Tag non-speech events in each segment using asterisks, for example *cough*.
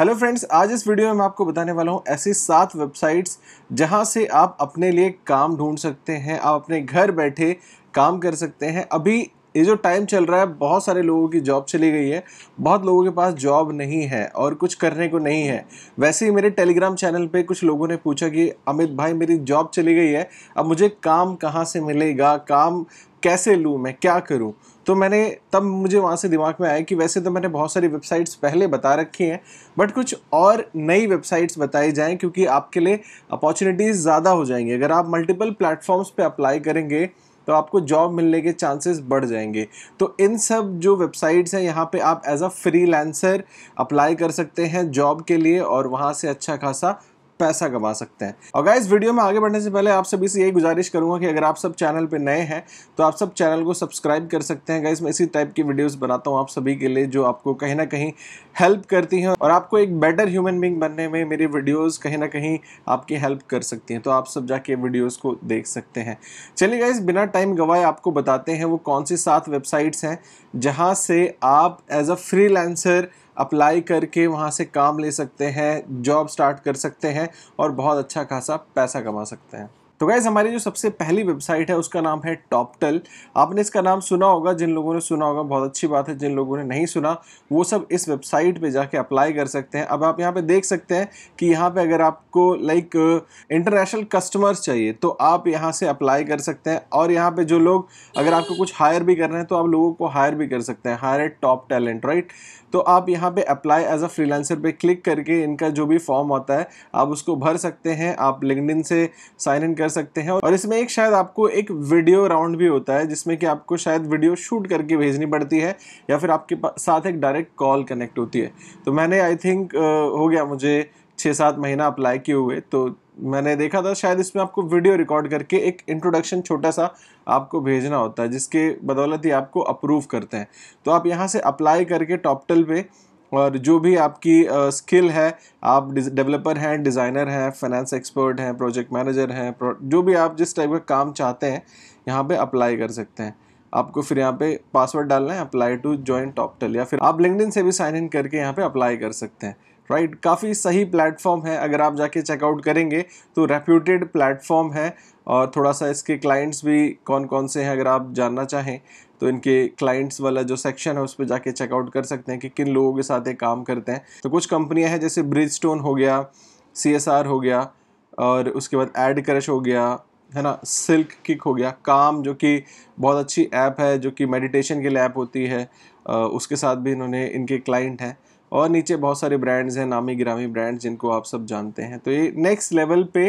Hello friends आज इस video में मैं आपको बताने वाला हूँ ऐसी सात वेबसाइट्स जहाँ से आप अपने लिए काम ढूंढ सकते हैं आप अपने घर बैठे काम कर सकते हैं अभी ये जो टाइम चल रहा है बहुत सारे लोगों की जॉब चली गई है बहुत लोगों के पास जॉब नहीं है और कुछ करने को नहीं है वैसे ही मेरे टेलीग्राम चैनल पे कुछ लोगों ने पूछा कि अमित भाई मेरी जॉब चली गई है अब मुझे काम कहाँ से मिलेगा काम कैसे लूँ मैं क्या करूँ तो मैंने तब मुझे वहाँ से दिमाग में आया कि वैसे तो मैंने बहुत सारी वेबसाइट्स पहले बता रखी हैं बट कुछ और नई वेबसाइट्स बताई जाएं क्योंकि आपके लिए अपॉर्चुनिटीज़ ज़्यादा हो जाएंगी अगर आप मल्टीपल प्लेटफॉर्म्स पे अप्लाई करेंगे तो आपको जॉब मिलने के चांसेस बढ़ जाएंगे तो इन सब जो वेबसाइट्स हैं यहाँ पे आप एज अ फ्री अप्लाई कर सकते हैं जॉब के लिए और वहाँ से अच्छा खासा पैसा कमा सकते हैं और गाइस वीडियो में आगे बढ़ने से पहले आप सभी से यही गुजारिश करूंगा कि अगर आप सब चैनल पर नए हैं तो आप सब चैनल को सब्सक्राइब कर सकते हैं गाइस मैं इसी टाइप की वीडियोस बनाता हूँ आप सभी के लिए जो आपको कहीं ना कहीं हेल्प करती हैं और आपको एक बेटर ह्यूमन बींग बनने में मेरी वीडियोज़ कहीं ना कहीं आपकी हेल्प कर सकती हैं तो आप सब जाके वीडियोज़ को देख सकते हैं चलिए गाइज बिना टाइम गवाए आपको बताते हैं वो कौन सी सात वेबसाइट्स हैं जहाँ से आप एज अ फ्री अप्लाई करके वहाँ से काम ले सकते हैं जॉब स्टार्ट कर सकते हैं और बहुत अच्छा खासा पैसा कमा सकते हैं तो गैस हमारी जो सबसे पहली वेबसाइट है उसका नाम है टॉपटल आपने इसका नाम सुना होगा जिन लोगों ने सुना होगा बहुत अच्छी बात है जिन लोगों ने नहीं सुना वो सब इस वेबसाइट पे जाके अप्लाई कर सकते हैं अब आप यहाँ पे देख सकते हैं कि यहाँ पे अगर आपको लाइक इंटरनेशनल कस्टमर्स चाहिए तो आप यहाँ से अप्लाई कर सकते हैं और यहाँ पर जो लोग अगर आपको कुछ हायर भी कर रहे हैं तो आप लोगों को हायर भी कर सकते हैं hire at top talent right तो आप यहाँ पर अप्लाई एज अ फ्रीलांसर पर क्लिक करके इनका जो भी फॉर्म होता है आप उसको भर सकते हैं आप लिंकड से साइन इन कर कर सकते हैं और इसमें एक शायद आपको एक वीडियो राउंड भी होता है जिसमें कि आपको शायद वीडियो शूट करके भेजनी पड़ती है या फिर आपके साथ एक डायरेक्ट कॉल कनेक्ट होती है तो मैंने आई थिंक हो गया मुझे छः सात महीना अप्लाई किए हुए तो मैंने देखा था शायद इसमें आपको वीडियो रिकॉर्ड करके एक इंट्रोडक्शन छोटा सा आपको भेजना होता है जिसके बदौलत ही आपको अप्रूव करते हैं तो आप यहाँ से अप्लाई करके टॉपटल पे और जो भी आपकी स्किल है आप डेवलपर हैं डिज़ाइनर हैं फाइनेंस एक्सपर्ट हैं प्रोजेक्ट मैनेजर हैं जो भी आप जिस टाइप का काम चाहते हैं यहाँ पे अप्लाई कर सकते हैं आपको फिर यहाँ पे पासवर्ड डालना है अप्लाई टू ज्वाइन टॉपटेल या फिर आप लिंकडिन से भी साइन इन करके यहाँ पे अप्लाई कर सकते हैं राइट right? काफ़ी सही प्लेटफॉर्म है अगर आप जाके चेकआउट करेंगे तो रेप्यूटेड प्लेटफॉर्म है और थोड़ा सा इसके क्लाइंट्स भी कौन कौन से हैं अगर आप जानना चाहें तो इनके क्लाइंट्स वाला जो सेक्शन है उस पर जाके चेकआउट कर सकते हैं कि किन लोगों के साथ ये काम करते हैं तो कुछ कंपनियां हैं जैसे ब्रिज हो गया सी हो गया और उसके बाद एड क्रश हो गया है ना सिल्क किक हो गया काम जो कि बहुत अच्छी ऐप है जो कि मेडिटेशन के लिए ऐप होती है आ, उसके साथ भी इन्होंने इनके क्लाइंट हैं और नीचे बहुत सारे ब्रांड्स हैं नामी गिरामी ब्रांड्स जिनको आप सब जानते हैं तो ये नेक्स्ट लेवल पे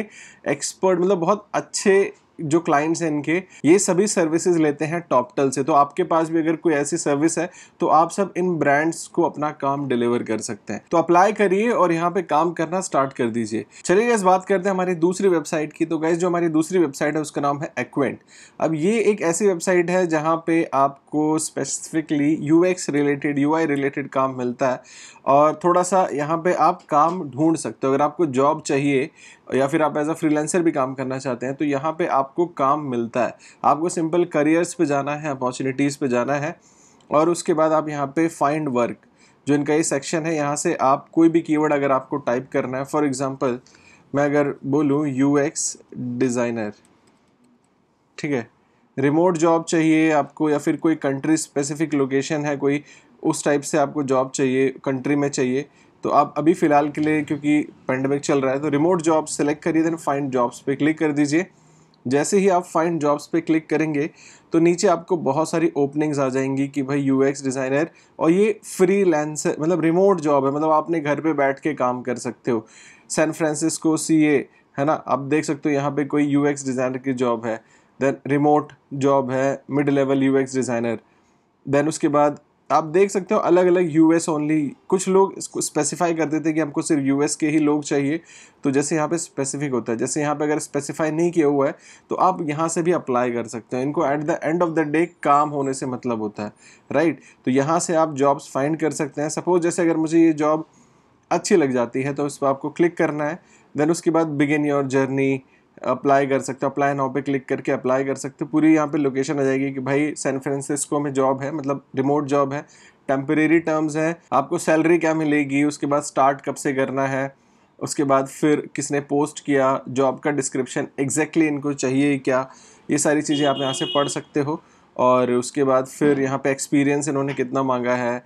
एक्सपर्ट मतलब बहुत अच्छे जो क्लाइंट्स हैं इनके ये सभी सर्विसेज लेते हैं टॉपटल से तो आपके पास भी अगर कोई ऐसी सर्विस है तो आप सब इन ब्रांड्स को अपना काम डिलीवर कर सकते हैं तो अप्लाई करिए और यहाँ पे काम करना स्टार्ट कर दीजिए चलिए गैस बात करते हैं हमारी दूसरी वेबसाइट की तो गैस जो हमारी दूसरी वेबसाइट है उसका नाम है एक्वेंट अब ये एक ऐसी वेबसाइट है जहाँ पे आपको specifically U related U related काम मिलता है और थोड़ा सा यहाँ पे आप काम ढूंढ सकते हो अगर आपको जॉब चाहिए या फिर आप एज अ फ्रीलेंसर भी काम करना चाहते हैं तो यहाँ पे आप आपको काम मिलता है आपको सिंपल करियर्स पे जाना है अपॉर्चुनिटीज़ पे जाना है और उसके बाद आप यहाँ पे फाइंड वर्क जो इनका ये सेक्शन है यहाँ से आप कोई भी कीवर्ड अगर आपको टाइप करना है फॉर एग्ज़ाम्पल मैं अगर बोलूँ यू डिज़ाइनर ठीक है रिमोट जॉब चाहिए आपको या फिर कोई कंट्री स्पेसिफिक लोकेशन है कोई उस टाइप से आपको जॉब चाहिए कंट्री में चाहिए तो आप अभी फ़िलहाल के लिए क्योंकि पेंडेमिक चल रहा है तो रिमोट जॉब सेलेक्ट करिए देन फाइंड जॉब्स पे क्लिक कर दीजिए जैसे ही आप फाइंड जॉब्स पे क्लिक करेंगे तो नीचे आपको बहुत सारी ओपनिंग्स आ जाएंगी कि भाई यू एक्स डिज़ाइनर और ये फ्री मतलब रिमोट जॉब है मतलब आपने घर पे बैठ के काम कर सकते हो सैन फ्रांसिस्को सी ए है ना आप देख सकते हो यहाँ पे कोई यू एक्स डिज़ाइनर की जॉब है देन रिमोट जॉब है mid level U X designer then उसके बाद आप देख सकते हो अलग अलग यूएस ओनली कुछ लोग इसको स्पेसिफाई करते थे कि हमको सिर्फ यूएस के ही लोग चाहिए तो जैसे यहाँ पे स्पेसिफिक होता है जैसे यहाँ पे अगर स्पेसिफाई नहीं किया हुआ है तो आप यहाँ से भी अप्लाई कर सकते हैं इनको at the end of the day काम होने से मतलब होता है राइट तो यहाँ से आप जॉब्स फाइंड कर सकते हैं सपोज जैसे अगर मुझे ये जॉब अच्छी लग जाती है तो इस पर आपको क्लिक करना है देन उसके बाद बिगिन योर जर्नी अप्लाई कर सकते हो अप्लाई नाउ पे क्लिक करके अप्लाई कर सकते हो पूरी यहाँ पे लोकेशन आ जाएगी कि भाई सैन फ्रांसिस्को में जॉब है मतलब रिमोट जॉब है टेम्परेरी टर्म्स है आपको सैलरी क्या मिलेगी उसके बाद स्टार्ट कब से करना है उसके बाद फिर किसने पोस्ट किया जॉब का डिस्क्रिप्शन एग्जैक्टली exactly इनको चाहिए क्या ये सारी चीज़ें आप यहाँ से पढ़ सकते हो और उसके बाद फिर यहाँ पे एक्सपीरियंस इन्होंने कितना मांगा है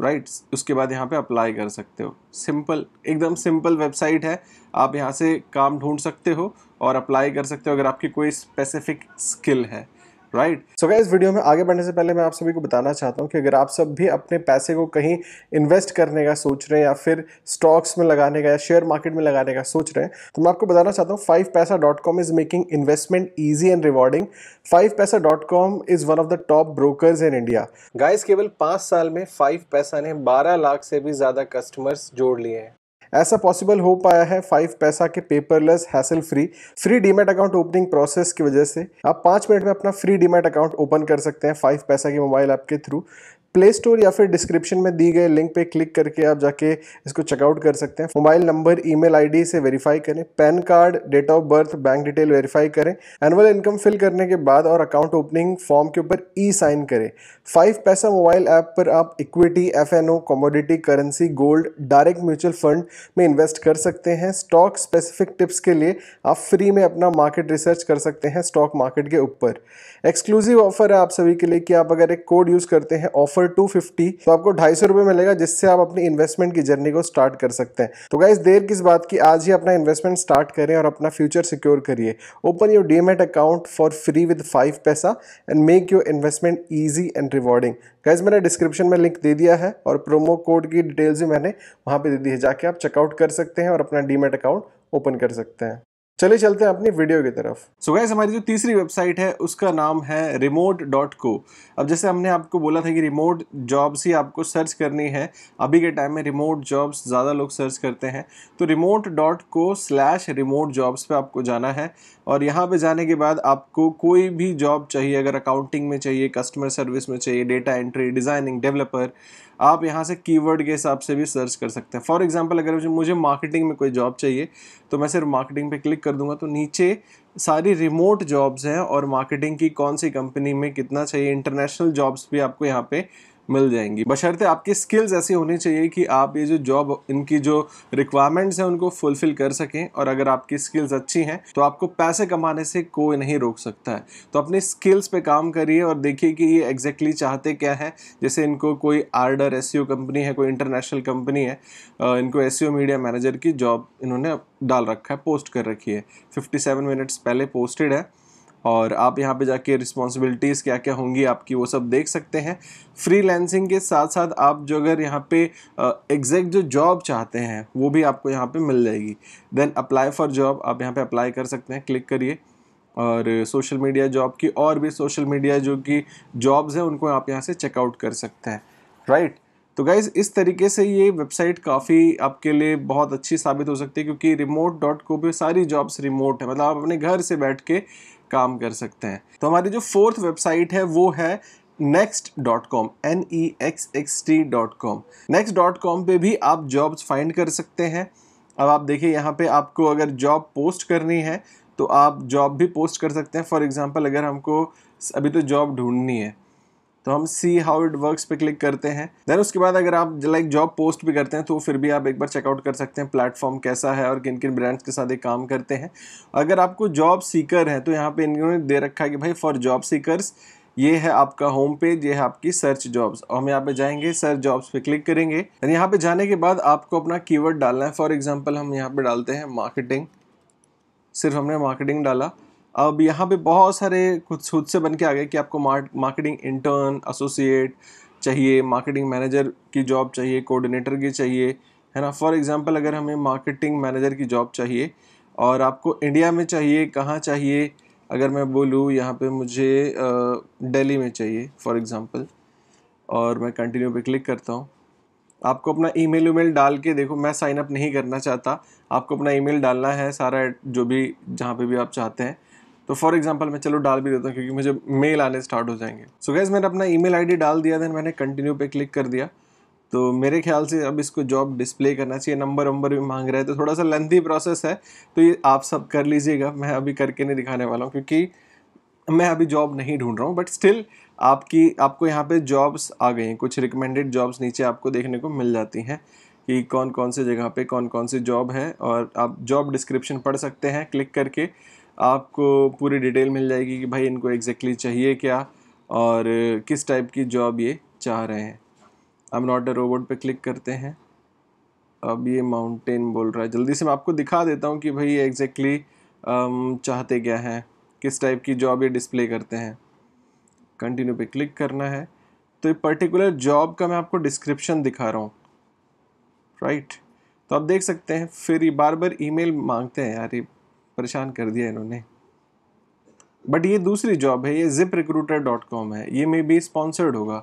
राइट right? उसके बाद यहाँ पे अप्लाई कर सकते हो सिंपल एकदम सिंपल वेबसाइट है आप यहाँ से काम ढूंढ सकते हो और अप्लाई कर सकते हो अगर आपकी कोई स्पेसिफिक स्किल है राइट सो इस वीडियो में आगे बढ़ने से पहले मैं आप सभी को बताना चाहता हूँ कि अगर आप सब भी अपने पैसे को कहीं इन्वेस्ट करने का सोच रहे हैं या फिर स्टॉक्स में लगाने का या शेयर मार्केट में लगाने का सोच रहे हैं तो मैं आपको बताना चाहता हूँ five paisa dot com is making investment easy and rewarding five paisa dot com is one of the top broker in India guys केवल पाँच साल में फाइव पैसा ने बारह लाख से भी ज़्यादा कस्टमर्स जोड़ लिए हैं ऐसा पॉसिबल हो पाया है फाइव पैसा के paperless hassle free free demat account opening process की वजह से आप पाँच मिनट में अपना फ्री डीमेट अकाउंट ओपन कर सकते हैं फाइव पैसा के मोबाइल ऐप के थ्रू प्ले स्टोर या फिर डिस्क्रिप्शन में दी गए लिंक पे क्लिक करके आप जाके इसको चेकआउट कर सकते हैं मोबाइल नंबर ईमेल आईडी से वेरीफाई करें PAN card date of birth bank detail verify करें एनुअल इनकम फिल करने के बाद और अकाउंट ओपनिंग फॉर्म के ऊपर ई साइन करें फाइव पैसा मोबाइल ऐप पर आप equity F N O currency gold direct mutual fund में इन्वेस्ट कर सकते हैं स्टॉक स्पेसिफिक टिप्स के लिए आप फ्री में अपना मार्केट रिसर्च कर सकते हैं स्टॉक मार्केट के ऊपर एक्सक्लूसिव ऑफर है आप सभी के लिए कि आप अगर एक कोड यूज़ करते हैं ऑफर ऑफर टू फिफ्टी तो आपको ढाई सौ रुपए मिलेगा जिससे आप अपनी इन्वेस्टमेंट की जर्नी को स्टार्ट कर सकते हैं तो गाइज देर किस बात की आज ही अपना इन्वेस्टमेंट स्टार्ट करें और अपना फ्यूचर सिक्योर करिए open your demat account for free with five paisa and make your investment easy and rewarding guys मैंने डिस्क्रिप्शन में लिंक दे दिया है और प्रोमो कोड की डिटेल्स भी मैंने वहाँ पर दे दी है जाके आप चेकआउट कर सकते हैं और अपना डीमेट अकाउंट ओपन कर सकते हैं चले चलते हैं अपनी वीडियो की तरफ सो so गैस हमारी जो तीसरी वेबसाइट है उसका नाम है रिमोट डॉट को अब जैसे हमने आपको बोला था कि रिमोट जॉब्स ही आपको सर्च करनी है अभी के टाइम में रिमोट जॉब्स ज़्यादा लोग सर्च करते हैं तो remote dot co slash remote jobs पर आपको जाना है और यहाँ पर जाने के बाद आपको कोई भी जॉब चाहिए अगर अकाउंटिंग में चाहिए कस्टमर सर्विस में चाहिए डेटा एंट्री डिज़ाइनिंग डेवलपर आप यहाँ से कीवर्ड के हिसाब से भी सर्च कर सकते हैं फॉर एग्जांपल अगर मुझे मार्केटिंग में कोई जॉब चाहिए तो मैं सिर्फ मार्केटिंग पे क्लिक कर दूंगा तो नीचे सारी रिमोट जॉब्स हैं और मार्केटिंग की कौन सी कंपनी में कितना चाहिए इंटरनेशनल जॉब्स भी आपको यहाँ पे मिल जाएंगी बशर्ते आपकी स्किल्स ऐसी होनी चाहिए कि आप ये जो जॉब इनकी जो रिक्वायरमेंट्स हैं उनको फुलफिल कर सकें और अगर आपकी स्किल्स अच्छी हैं तो आपको पैसे कमाने से कोई नहीं रोक सकता है तो अपनी स्किल्स पे काम करिए और देखिए कि ये एग्जैक्टली चाहते क्या है जैसे इनको कोई आर्डर एस कंपनी है कोई इंटरनेशनल कंपनी है इनको एस मीडिया मैनेजर की जॉब इन्होंने डाल रखा है पोस्ट कर रखी है फिफ्टी मिनट्स पहले पोस्टेड है और आप यहाँ पे जाके रिस्पॉन्सिबिलिटीज़ क्या क्या होंगी आपकी वो सब देख सकते हैं फ्रीलैंसिंग के साथ साथ आप जो अगर यहाँ पे एग्जैक्ट जो जॉब चाहते हैं वो भी आपको यहाँ पे मिल जाएगी देन अप्लाई फॉर जॉब आप यहाँ पे अप्लाई कर सकते हैं क्लिक करिए और सोशल मीडिया जॉब की और भी सोशल मीडिया जो कि जॉब्स हैं उनको आप यहाँ से चेकआउट कर सकते हैं राइट right? तो गाइज़ इस तरीके से ये वेबसाइट काफ़ी आपके लिए बहुत अच्छी साबित हो सकती है क्योंकि रिमोट डॉट को भी सारी जॉब्स रिमोट है मतलब आप अपने घर से बैठ के काम कर सकते हैं तो हमारी जो फोर्थ वेबसाइट है वो है next dot com N E X X T dot com next dot com पर भी आप जॉब्स फाइंड कर सकते हैं अब आप देखिए यहाँ पे आपको अगर जॉब पोस्ट करनी है तो आप जॉब भी पोस्ट कर सकते हैं फॉर एग्ज़ाम्पल अगर हमको अभी तो जॉब ढूंढनी है तो हम सी हाउ इट वर्क्स पे क्लिक करते हैं देन उसके बाद अगर आप लाइक जॉब पोस्ट भी करते हैं तो फिर भी आप एक बार चेकआउट कर सकते हैं प्लेटफॉर्म कैसा है और किन किन ब्रांड्स के साथ ये काम करते हैं अगर आपको जॉब सीकर है तो यहाँ पे इन्होंने दे रखा है कि भाई फॉर जॉब सीकरस ये है आपका होम पेज ये है आपकी सर्च जॉब्स और हम यहाँ पे जाएंगे सर्च जॉब्स पे क्लिक करेंगे यहाँ पे जाने के बाद आपको अपना कीवर्ड डालना है फॉर एग्जांपल हम यहाँ पे डालते हैं मार्केटिंग सिर्फ हमने मार्केटिंग डाला अब यहाँ पे बहुत सारे खुद खुद से बन के आ गए कि आपको मार्केटिंग इंटर्न एसोसिएट चाहिए मार्केटिंग मैनेजर की जॉब चाहिए कोऑर्डिनेटर की चाहिए है ना फॉर एग्जांपल अगर हमें मार्केटिंग मैनेजर की जॉब चाहिए और आपको इंडिया में चाहिए कहाँ चाहिए अगर मैं बोलूँ यहाँ पे मुझे दिल्ली में चाहिए फॉर एग्जांपल और मैं कंटिन्यू पे क्लिक करता हूँ आपको अपना ईमेल उमेल डाल के देखो मैं साइन अप नहीं करना चाहता आपको अपना ईमेल डालना है सारा जो भी जहाँ पे भी आप चाहते हैं तो फॉर एग्जाम्पल मैं चलो डाल भी देता हूँ क्योंकि मुझे मेल आने स्टार्ट हो जाएंगे सो so गैस मैंने अपना ई मेल डाल दिया देन मैंने कंटिन्यू पे क्लिक कर दिया तो मेरे ख्याल से अब इसको जॉब डिस्प्ले करना चाहिए नंबर वंबर भी मांग रहे हैं तो थोड़ा सा लेंथी प्रोसेस है तो ये आप सब कर लीजिएगा मैं अभी करके नहीं दिखाने वाला हूँ क्योंकि मैं अभी जॉब नहीं ढूंढ रहा हूँ बट स्टिल आपकी आपको यहाँ पे जॉब्स आ गई हैं कुछ रिकमेंडेड जॉब्स नीचे आपको देखने को मिल जाती हैं कि कौन कौन से जगह पे कौन कौन सी जॉब है और आप जॉब डिस्क्रिप्शन पढ़ सकते हैं क्लिक करके आपको पूरी डिटेल मिल जाएगी कि भाई इनको एग्जैक्टली exactly चाहिए क्या और किस टाइप की जॉब ये चाह रहे हैं अब नॉट अ रोबोट पे क्लिक करते हैं अब ये माउंटेन बोल रहा है जल्दी से मैं आपको दिखा देता हूँ कि भाई ये एग्जैक्टली um, चाहते क्या हैं किस टाइप की जॉब ये डिस्प्ले करते हैं कंटिन्यू पे क्लिक करना है तो ये पर्टिकुलर जॉब का मैं आपको डिस्क्रिप्शन दिखा रहा हूँ राइट right? तो आप देख सकते हैं फिर ये बार बार ईमेल मांगते हैं यार ये परेशान कर दिया इन्होंने बट ये दूसरी जॉब है ये जिप रिक्रूटर डॉट कॉम है ये मे बी स्पॉन्सर्ड होगा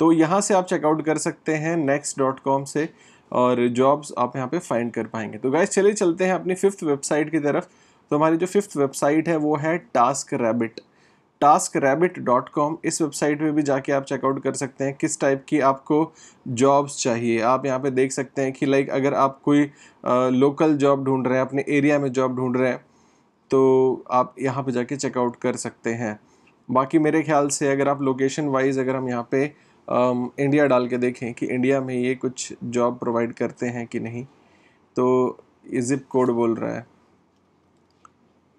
तो यहाँ से आप चेकआउट कर सकते हैं नेक्स्ट डॉट कॉम से और जॉब्स आप यहाँ पे फाइंड कर पाएंगे तो गाइज चले चलते हैं अपनी फिफ्थ वेबसाइट की तरफ तो हमारी जो फिफ्थ वेबसाइट है वो है task rabbit task rabbit dot com इस वेबसाइट पे भी जाके आप चेकआउट कर सकते हैं किस टाइप की आपको जॉब्स चाहिए आप यहाँ पे देख सकते हैं कि लाइक अगर आप कोई लोकल जॉब ढूंढ रहे हैं अपने एरिया में जॉब ढूंढ रहे हैं तो आप यहाँ पे जाके चेकआउट कर सकते हैं बाकी मेरे ख्याल से अगर आप लोकेशन वाइज अगर हम यहाँ पे आ, इंडिया डाल के देखें कि इंडिया में ये कुछ जॉब प्रोवाइड करते हैं कि नहीं तो ये ज़िप कोड बोल रहा है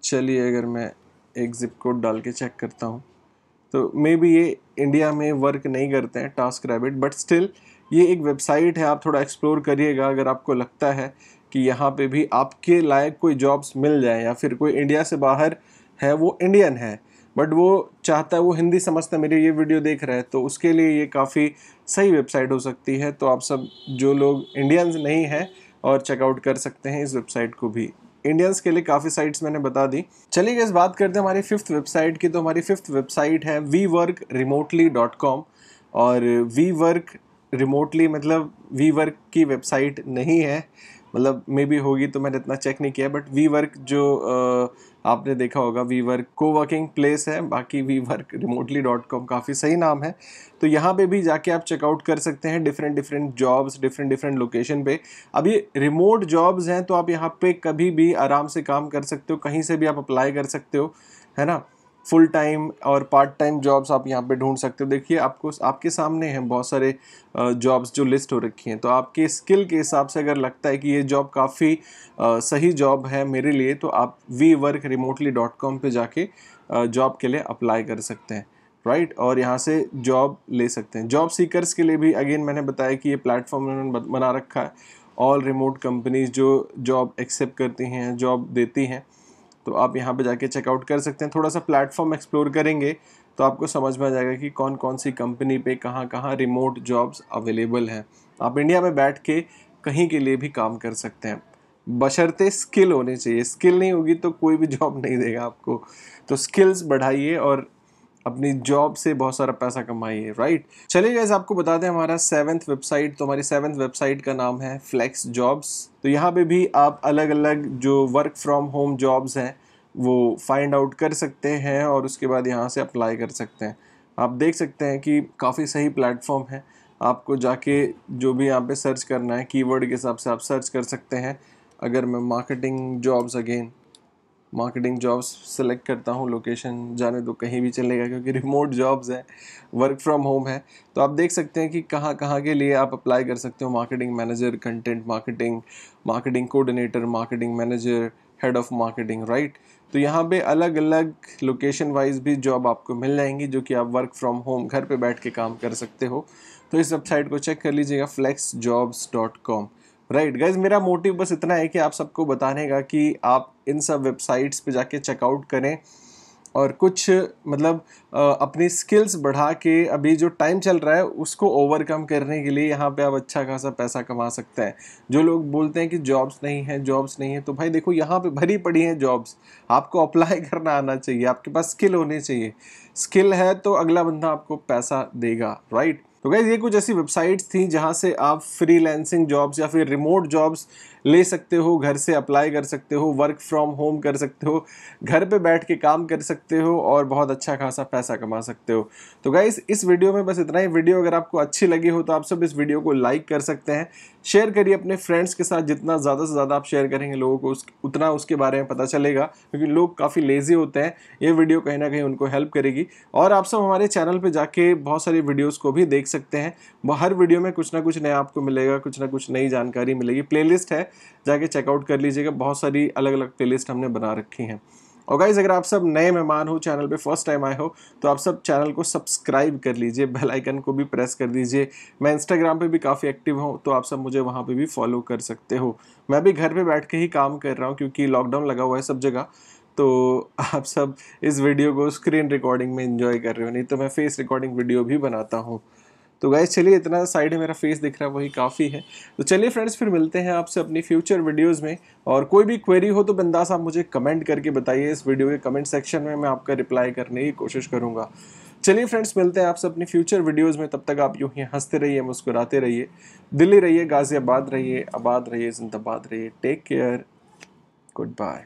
चलिए अगर मैं एक ज़िप कोड डाल के चेक करता हूँ तो मे बी ये इंडिया में वर्क नहीं करते हैं टास्क रैबिट बट स्टिल ये एक वेबसाइट है आप थोड़ा एक्सप्लोर करिएगा अगर आपको लगता है कि यहाँ पे भी आपके लायक कोई जॉब्स मिल जाए या फिर कोई इंडिया से बाहर है वो इंडियन है बट वो चाहता है वो हिंदी समझता है मेरी ये वीडियो देख रहा है तो उसके लिए ये काफ़ी सही वेबसाइट हो सकती है तो आप सब जो लोग इंडियंस नहीं हैं और चेकआउट कर सकते हैं इस वेबसाइट को भी इंडियंस के लिए काफ़ी साइट्स मैंने बता दी चलिए गैस बात करते हैं हमारी फिफ्थ वेबसाइट की तो हमारी फिफ्थ वेबसाइट है we work remotely dot com और वी वर्क रिमोटली मतलब वी वर्क की वेबसाइट नहीं है मतलब मे भी होगी तो मैंने इतना चेक नहीं किया बट वी वर्क जो आपने देखा होगा वी वर्क को वर्किंग प्लेस है बाकी we work remotely dot com काफ़ी सही नाम है तो यहाँ पे भी जाके आप चेकआउट कर सकते हैं different different jobs different different location पे अब ये रिमोट जॉब्स हैं तो आप यहाँ पे कभी भी आराम से काम कर सकते हो कहीं से भी आप अप्लाई कर सकते हो है ना फुल टाइम और पार्ट टाइम जॉब्स आप यहाँ पे ढूंढ सकते हो देखिए आपको आपके सामने हैं बहुत सारे जॉब्स जो लिस्ट हो रखी हैं तो आपके स्किल के हिसाब से अगर लगता है कि ये जॉब काफ़ी सही जॉब है मेरे लिए तो आप we work remotely dot com पर जाके जॉब के लिए अप्लाई कर सकते हैं राइट और यहाँ से जॉब ले सकते हैं जॉब सीकर्स के लिए भी अगेन मैंने बताया कि ये प्लेटफॉर्म उन्होंने बना रखा है ऑल रिमोट कंपनीज जो जॉब एक्सेप्ट करती हैं जॉब देती हैं तो आप यहाँ पे जाके चेकआउट कर सकते हैं थोड़ा सा प्लेटफॉर्म एक्सप्लोर करेंगे तो आपको समझ में आ जाएगा कि कौन कौन सी कंपनी पे कहाँ कहाँ रिमोट जॉब्स अवेलेबल हैं आप इंडिया में बैठ के कहीं के लिए भी काम कर सकते हैं बशर्ते स्किल होने चाहिए स्किल नहीं होगी तो कोई भी जॉब नहीं देगा आपको तो स्किल्स बढ़ाइए और अपनी जॉब से बहुत सारा पैसा कमाइए राइट चलिए गाइज आपको बता दें हमारा सेवन्थ वेबसाइट तो हमारी सेवन्थ वेबसाइट का नाम है फ्लैक्स जॉब्स तो यहाँ पे भी आप अलग अलग जो वर्क फ्रॉम होम जॉब्स हैं वो फाइंड आउट कर सकते हैं और उसके बाद यहाँ से अप्लाई कर सकते हैं आप देख सकते हैं कि काफ़ी सही प्लेटफॉर्म है आपको जाके जो भी यहाँ पे सर्च करना है कीवर्ड के हिसाब से आप सर्च कर सकते हैं अगर मैं marketing jobs again marketing jobs select करता हूँ लोकेशन जाने तो कहीं भी चलेगा क्योंकि रिमोट जॉब्स है वर्क फ्रॉम होम है तो आप देख सकते हैं कि कहाँ कहाँ के लिए आप अप्लाई कर सकते हो marketing manager content marketing marketing coordinator marketing manager head of marketing right तो यहाँ पे अलग अलग लोकेशन वाइज भी जॉब आपको मिल जाएंगी जो कि आप वर्क फ्रॉम होम घर पे बैठ के काम कर सकते हो तो इस वेबसाइट को चेक कर लीजिएगा flex jobs dot com right guys मेरा मोटिव बस इतना है कि आप सबको बताने का कि आप इन सब वेबसाइट्स पे जाके चेकआउट करें और कुछ मतलब अपनी स्किल्स बढ़ा के अभी जो टाइम चल रहा है उसको ओवरकम करने के लिए यहाँ पे आप अच्छा खासा पैसा कमा सकते हैं जो लोग बोलते हैं कि जॉब्स नहीं हैं जॉब्स नहीं हैं तो भाई देखो यहाँ पे भरी पड़ी हैं जॉब्स आपको अप्लाई *laughs* करना आना चाहिए आपके पास स्किल होनी चाहिए स्किल है तो अगला बंदा आपको पैसा देगा राइट तो गैज़ ये कुछ ऐसी वेबसाइट्स थी जहाँ से आप फ्रीलैंसिंग जॉब्स या फिर रिमोट जॉब्स ले सकते हो घर से अप्लाई कर सकते हो वर्क फ्रॉम होम कर सकते हो घर पे बैठ के काम कर सकते हो और बहुत अच्छा खासा पैसा कमा सकते हो तो गाइज इस वीडियो में बस इतना ही वीडियो अगर आपको अच्छी लगी हो तो आप सब इस वीडियो को लाइक कर सकते हैं शेयर करिए अपने फ्रेंड्स के साथ जितना ज़्यादा से ज़्यादा आप शेयर करेंगे लोगों को उस उतना उसके बारे में पता चलेगा क्योंकि लोग काफ़ी लेज़ी होते हैं ये वीडियो कहीं ना कहीं उनको हेल्प करेगी और आप सब हमारे चैनल पर जाके बहुत सारी वीडियोज़ को भी देख सकते हैं हर वीडियो में कुछ ना कुछ नया आपको मिलेगा कुछ ना कुछ नई जानकारी मिलेगी प्लेलिस्ट है जाके चेकआउट कर लीजिएगा बहुत सारी अलग अलग प्ले हमने बना रखी हैं और गाइज अगर आप सब नए मेहमान हो चैनल पे फर्स्ट टाइम आए हो तो आप सब चैनल को सब्सक्राइब कर लीजिए बेल आइकन को भी प्रेस कर दीजिए मैं इंस्टाग्राम पे भी काफ़ी एक्टिव हूँ तो आप सब मुझे वहाँ पे भी फॉलो कर सकते हो मैं भी घर पे बैठ के ही काम कर रहा हूँ क्योंकि लॉकडाउन लगा हुआ है सब जगह तो आप सब इस वीडियो को स्क्रीन रिकॉर्डिंग में इंजॉय कर रहे हो नहीं तो मैं फेस रिकॉर्डिंग वीडियो भी बनाता हूँ तो गाइज चलिए इतना साइड है मेरा फेस दिख रहा है वही काफ़ी है तो चलिए फ्रेंड्स फिर मिलते हैं आपसे अपनी फ्यूचर वीडियोज़ में और कोई भी क्वेरी हो तो बिंदास आप मुझे कमेंट करके बताइए इस वीडियो के कमेंट सेक्शन में मैं आपका रिप्लाई करने की कोशिश करूँगा चलिए फ्रेंड्स मिलते हैं आपसे अपनी फ्यूचर वीडियोज़ में तब तक आप यूँ ही हंसते रहिए मुस्कुराते रहिए दिल्ली रहिए गाज़ियाबाद रहिए आबाद रहिए जिंदाबाद रहिए टेक केयर गुड बाय